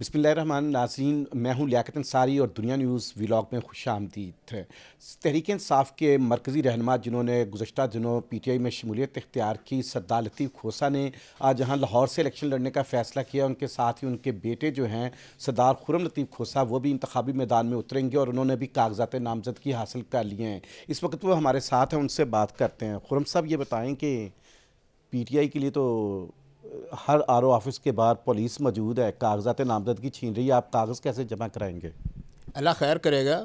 run नाजीन मैं हूँ लियाकत अंसारी और दुनिया न्यूज़ व्लाग में खुश आमदीद तहरीक इसाफ़ के मरकज़ी रहनम जिन्होंने गुजशत दिनों पी टी आई में शमूलियत इख्तियार की सरदार लतीफ़ खोसा ने आज जहाँ लाहौर से इलेक्शन लड़ने का फ़ैसला किया उनके साथ ही उनके बेटे जो हैं सरदार खुरम लतीफ़ खोसा वो भी इंतबी मैदान में उतरेंगे और उन्होंने भी कागजात नामजदगी हासिल कर लिए हैं इस वक्त वो हमारे साथ हैं उनसे बात करते हैं खुरम साहब ये बताएँ कि पी टी आई के लिए तो हर आर ऑफिस के बाहर पुलिस मौजूद है कागजात नामजदगी छीन रही है आप कागज़ कैसे जमा कराएंगे अल्लाह खैर करेगा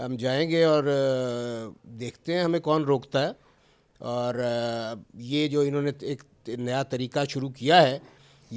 हम जाएंगे और देखते हैं हमें कौन रोकता है और ये जो इन्होंने एक नया तरीका शुरू किया है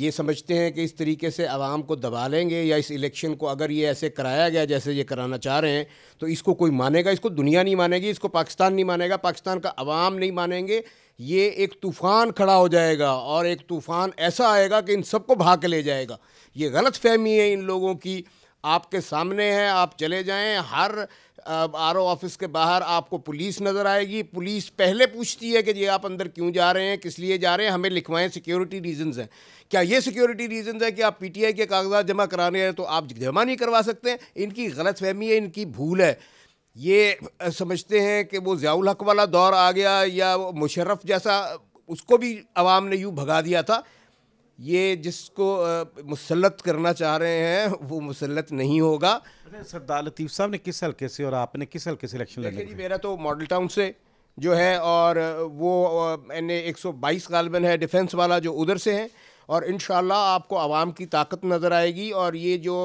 ये समझते हैं कि इस तरीके से आवाम को दबा लेंगे या इस इलेक्शन को अगर ये ऐसे कराया गया जैसे ये कराना चाह रहे हैं तो इसको कोई मानेगा इसको दुनिया नहीं मानेगी इसको पाकिस्तान नहीं मानेगा पाकिस्तान का आवाम नहीं मानेंगे ये एक तूफ़ान खड़ा हो जाएगा और एक तूफ़ान ऐसा आएगा कि इन सबको भाग के ले जाएगा ये गलत फहमी है इन लोगों की आपके सामने है आप चले जाएं हर आर ऑफिस के बाहर आपको पुलिस नज़र आएगी पुलिस पहले पूछती है कि ये आप अंदर क्यों जा रहे हैं किस लिए जा रहे हैं हमें लिखवाएं सिक्योरिटी रीजंस हैं क्या ये सिक्योरिटी रीजंस हैं कि आप पीटीआई के कागजात जमा कराने हैं तो आप जमा नहीं करवा सकते इनकी गलत फहमी है इनकी भूल है ये समझते हैं कि वो ज़ियाउल हक वाला दौर आ गया या मुशर्रफ जैसा उसको भी आवाम ने यूँ भगा दिया था ये जिसको मुसलत करना चाह रहे हैं वो मुसलत नहीं होगा सरदार लतीफ़ साहब ने किस हल्के से और आपने किस हल्के से इलेक्शन लड़े जी मेरा तो मॉडल टाउन से जो है और वो एन ए एक सौ बाईस गालबन है डिफेंस वाला जो उधर से हैं और इन आपको आवाम की ताकत नज़र आएगी और ये जो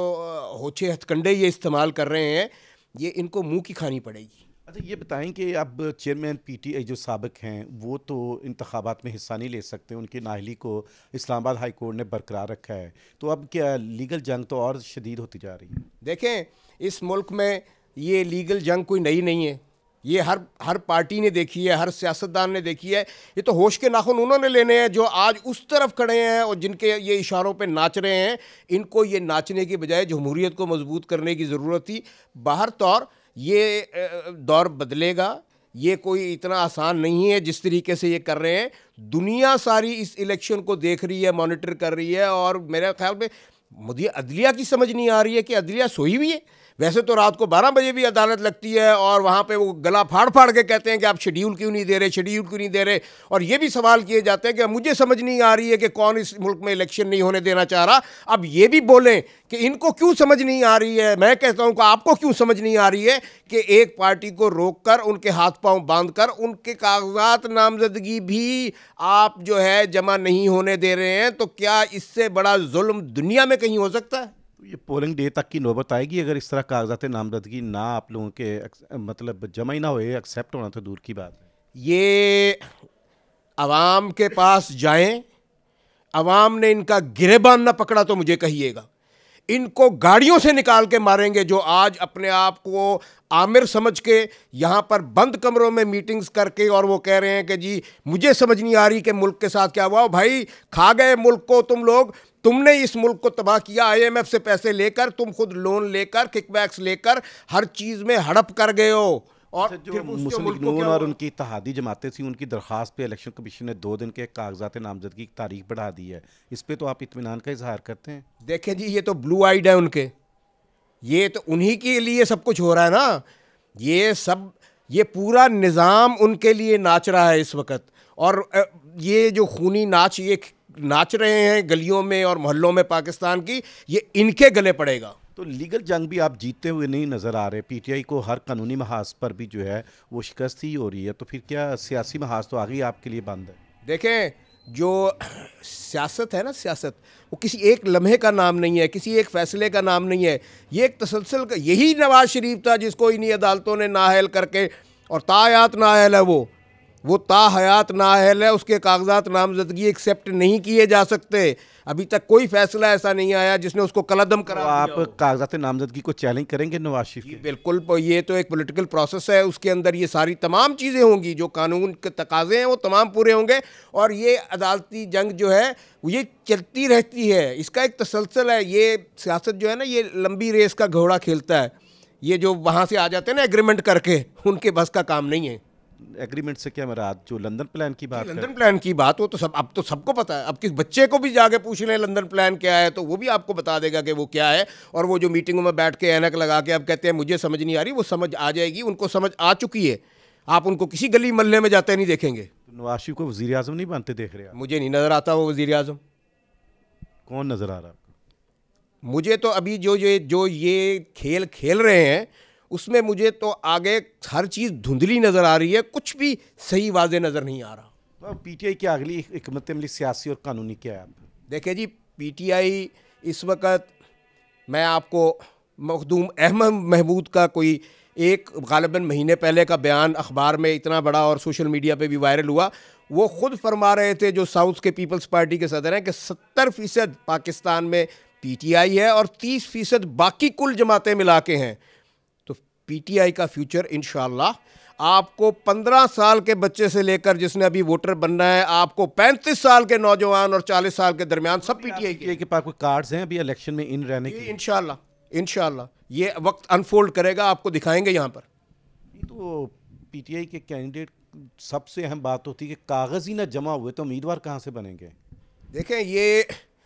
होचे हथकंडे ये इस्तेमाल कर रहे हैं ये इनको मुँह की खानी पड़ेगी अच्छा ये बताएं कि अब चेयरमैन पीटीआई जो सबक हैं वो तो इंतबात में हिस्सा नहीं ले सकते उनकी नाहली को इस्लामाबाद हाई कोर्ट ने बरकरार रखा है तो अब क्या लीगल जंग तो और शदीद होती जा रही है देखें इस मुल्क में ये लीगल जंग कोई नई नहीं है ये हर हर पार्टी ने देखी है हर सियासतदान ने देखी है ये तो होश के नाखून उन्होंने लेने हैं जो आज उस तरफ खड़े हैं और जिनके ये इशारों पे नाच रहे हैं इनको ये नाचने की बजाय जमहूरीत को मजबूत करने की ज़रूरत थी बाहर तौर ये दौर बदलेगा ये कोई इतना आसान नहीं है जिस तरीके से ये कर रहे हैं दुनिया सारी इस इलेक्शन को देख रही है मॉनिटर कर रही है और मेरे ख्याल में मुझे अदलिया की समझ नहीं आ रही है कि अदलिया सोई हुई है वैसे तो रात को बारह बजे भी अदालत लगती है और वहाँ पे वो गला फाड़ फाड़ के कहते हैं कि आप शेड्यूल क्यों नहीं दे रहे शेड्यूल क्यों नहीं दे रहे और ये भी सवाल किए जाते हैं कि मुझे समझ नहीं आ रही है कि कौन इस मुल्क में इलेक्शन नहीं होने देना चाह रहा अब ये भी बोलें कि इनको क्यों समझ नहीं आ रही है मैं कहता हूँ कि आपको क्यों समझ नहीं आ रही है कि एक पार्टी को रोक कर उनके हाथ पाँव बांध कर उनके कागजात नामजदगी भी आप जो है जमा नहीं होने दे रहे हैं तो क्या इससे बड़ा जुल्म दुनिया में कहीं हो सकता है तो ये पोलिंग डे तक की नौबत आएगी अगर इस तरह कागजात नामजदगी ना आप लोगों के मतलब जमा ही ना हो एक्सेप्ट होना तो दूर की बात है ये आवाम के पास जाएं आवाम ने इनका गिरेबान ना पकड़ा तो मुझे कहिएगा इनको गाड़ियों से निकाल के मारेंगे जो आज अपने आप को आमिर समझ के यहाँ पर बंद कमरों में मीटिंग्स करके और वो कह रहे हैं कि जी मुझे समझ नहीं आ रही कि मुल्क के साथ क्या हुआ भाई खा गए मुल्क को तुम लोग तुमने इस मुल्क को तबाह किया आईएमएफ से पैसे लेकर तुम खुद लोन लेकर किकबैक्स लेकर हर चीज़ में हड़प कर गए हो और अच्छा, जो मुस्लिम नून और उनकी इतिहादी जमातें थी उनकी दरख्वास्त पे इलेक्शन कमीशन ने दो दिन के कागजात नामजदगी की तारीख बढ़ा दी है इस पर तो आप इतमान का इजहार करते हैं देखें जी ये तो ब्लू आइड है उनके ये तो उन्हीं के लिए सब कुछ हो रहा है ना ये सब ये पूरा निज़ाम उनके लिए नाच रहा है इस वक्त और ये जो खूनी नाच ये नाच रहे हैं गलियों में और मोहल्लों में पाकिस्तान की ये इनके गले पड़ेगा तो लीगल जंग भी आप जीतते हुए नहीं नज़र आ रहे पीटीआई को हर कानूनी महाज पर भी जो है वो शिकस्त ही हो रही है तो फिर क्या सियासी महाज तो आगे आपके लिए बंद है देखें जो सियासत है ना सियासत वो किसी एक लम्हे का नाम नहीं है किसी एक फैसले का नाम नहीं है ये एक तसलसल का यही नवाज शरीफ था जिसको इन्हीं अदालतों ने नाहल करके और तायात नाहल है वो वो ताहयात नाहल है उसके कागजात नामजदगी एक्सेप्ट नहीं किए जा सकते अभी तक कोई फैसला ऐसा नहीं आया जिसने उसको कलदम करा तो आप कागजात नामजदगी को चैलेंज करेंगे नवाज शरीफ बिल्कुल ये तो एक पोलिटिकल प्रोसेस है उसके अंदर ये सारी तमाम चीज़ें होंगी जो कानून के तकाजे हैं वो तमाम पूरे होंगे और ये अदालती जंग जो है ये चलती रहती है इसका एक तसलसल है ये सियासत जो है ना ये लंबी रेस का घोड़ा खेलता है ये जो वहाँ से आ जाते हैं ना एग्रीमेंट करके उनके बस का काम नहीं है एग्रीमेंट से क्या मेरा जो लंदन प्लान की बात लंदन प्लान की बात वो तो सब अब तो सबको पता है अब किस बच्चे को भी जाके पूछ लें लंदन प्लान क्या है तो वो भी आपको बता देगा कि वो क्या है और वो जो मीटिंगों में बैठ के एनक लगा के अब कहते हैं मुझे समझ नहीं आ रही वो समझ आ जाएगी उनको समझ आ चुकी है आप उनको किसी गली मल्ले में जाते नहीं देखेंगे तो नवाज को वजी अजम नहीं बनते देख रहे मुझे नहीं नज़र आता वो वजी अजम कौन नज़र आ रहा मुझे तो अभी जो ये जो ये खेल खेल रहे हैं उसमें मुझे तो आगे हर चीज़ धुंधली नज़र आ रही है कुछ भी सही वाजे नज़र नहीं आ रहा तो पीटीआई की अगली हमत अमली सियासी और कानूनी क्या है आप देखिए जी पीटीआई इस वक्त मैं आपको मखदूम अहमद महमूद का कोई एक गालिबा महीने पहले का बयान अखबार में इतना बड़ा और सोशल मीडिया पे भी वायरल हुआ वो ख़ुद फरमा रहे थे जो साउथ के पीपल्स पार्टी के सदर हैं कि सत्तर फ़ीसद पाकिस्तान में पीटीआई है और तीस फ़ीसद बाकी कुल जमातें मिला के हैं पीटीआई का फ्यूचर इन आपको 15 साल के बच्चे से लेकर जिसने अभी वोटर बनना है आपको 35 साल के नौजवान और 40 साल के दरमियान सब पीटीआई के, के पास कोई कार्ड्स हैं अभी इलेक्शन में इन रहने के इनशाला इनशाला ये वक्त अनफोल्ड करेगा आपको दिखाएंगे यहाँ पर तो पीटीआई के कैंडिडेट सबसे अहम बात होती है कि कागज़ ही ना जमा हुए तो उम्मीदवार कहाँ से बनेंगे देखें ये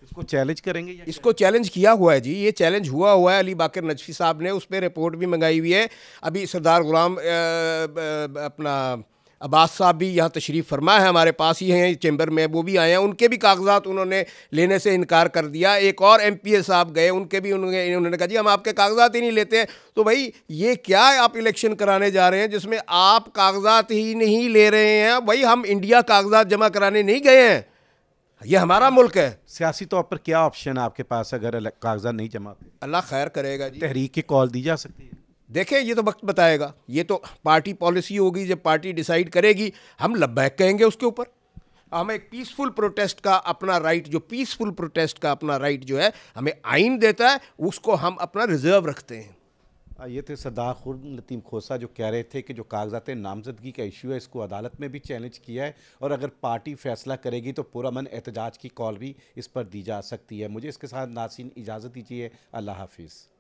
इसको चैलेंज करेंगे इसको चैलेंज किया हुआ है जी ये चैलेंज हुआ हुआ है अली बाकर नजफी साहब ने उस पर रिपोर्ट भी मंगाई हुई है अभी सरदार गुलाम अपना अब्बास साहब भी यहाँ तशरीफ़ फरमा है हमारे पास ही हैं चैम्बर में वो भी आए हैं उनके भी कागजात उन्होंने लेने से इनकार कर दिया एक और एम पी ए साहब गए उनके भी उन्होंने उन्होंने कहा जी हम आपके कागजात ही नहीं लेते हैं तो भाई ये क्या आप इलेक्शन कराने जा रहे हैं जिसमें आप कागजात ही नहीं ले रहे हैं भाई हम इंडिया कागजात जमा कराने नहीं गए हैं ये हमारा मुल्क है सियासी तौर पर क्या ऑप्शन है आपके पास अगर कागजा नहीं जमा अल्लाह खैर करेगा जी तहरीक की कॉल दी जा सकती है देखें ये तो वक्त बताएगा ये तो पार्टी पॉलिसी होगी जब पार्टी डिसाइड करेगी हम लब्बैक कहेंगे उसके ऊपर हमें एक पीसफुल प्रोटेस्ट का अपना राइट जो पीसफुल प्रोटेस्ट का अपना राइट जो है हमें आइन देता है उसको हम अपना रिजर्व रखते हैं ये थे सदाक खुर्म लतीम खोसा जो कह रहे थे कि जो कागजात नामजदगी का इशू है इसको अदालत में भी चैलेंज किया है और अगर पार्टी फैसला करेगी तो मन एहतजाज की कॉल भी इस पर दी जा सकती है मुझे इसके साथ नासिन इजाज़त दीजिए अल्लाह हाफिज़